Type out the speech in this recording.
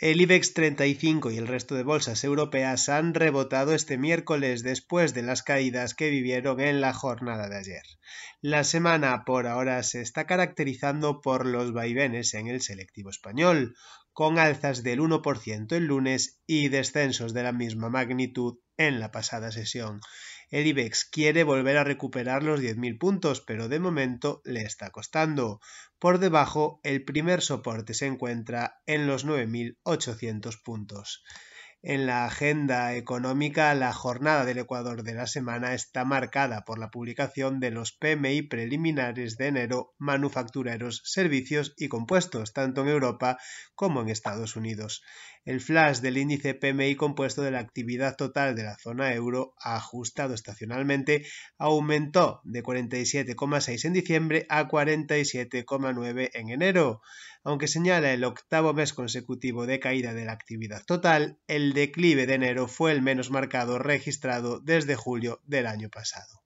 El IBEX 35 y el resto de bolsas europeas han rebotado este miércoles después de las caídas que vivieron en la jornada de ayer. La semana por ahora se está caracterizando por los vaivenes en el selectivo español, con alzas del 1% el lunes y descensos de la misma magnitud en la pasada sesión. El IBEX quiere volver a recuperar los 10.000 puntos, pero de momento le está costando. Por debajo, el primer soporte se encuentra en los 9.800 puntos. En la agenda económica, la jornada del Ecuador de la semana está marcada por la publicación de los PMI preliminares de enero, manufactureros, servicios y compuestos, tanto en Europa como en Estados Unidos. El flash del índice PMI compuesto de la actividad total de la zona euro, ajustado estacionalmente, aumentó de 47,6 en diciembre a 47,9 en enero. Aunque señala el octavo mes consecutivo de caída de la actividad total, el declive de enero fue el menos marcado registrado desde julio del año pasado.